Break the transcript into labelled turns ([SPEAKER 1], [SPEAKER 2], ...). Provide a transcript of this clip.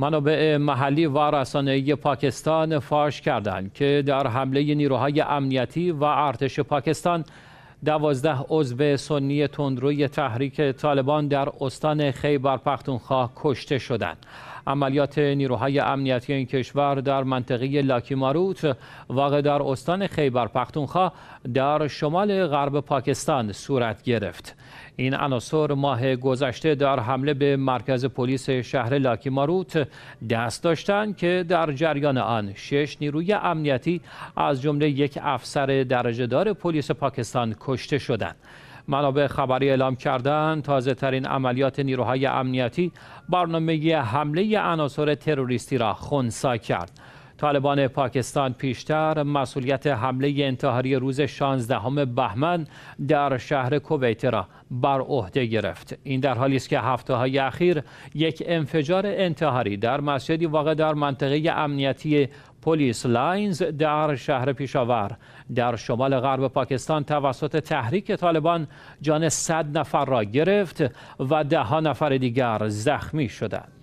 [SPEAKER 1] منابع محلی و رسانه‌ای پاکستان فاش کردند که در حمله نیروهای امنیتی و ارتش پاکستان دوازده عضو سنی تندروی تحریک طالبان در استان خیبر پختونخوا کشته شدند. عملیات نیروهای امنیتی این کشور در منطقه لاکی ماروت واقع در استان خیبر پختونخوا در شمال غرب پاکستان صورت گرفت این عناصر ماه گذشته در حمله به مرکز پلیس شهر لاکی ماروت دست داشتند که در جریان آن شش نیروی امنیتی از جمله یک افسر درجهدار پلیس پاکستان کشته شدند منابع خبری اعلام کردند تازه ترین عملیات نیروهای امنیتی برنامه حمله عناصر تروریستی را خونسا کرد طالبان پاکستان پیشتر مسئولیت حمله انتحاری روز 16 بهمن در شهر کویت را بر عهده گرفت این در حالی است که هفته های اخیر یک انفجار انتحاری در مسجدی واقع در منطقه امنیتی پلیس لاینز در شهر پیشاور در شمال غرب پاکستان توسط تحریک طالبان جان 100 نفر را گرفت و ده ها نفر دیگر زخمی شدند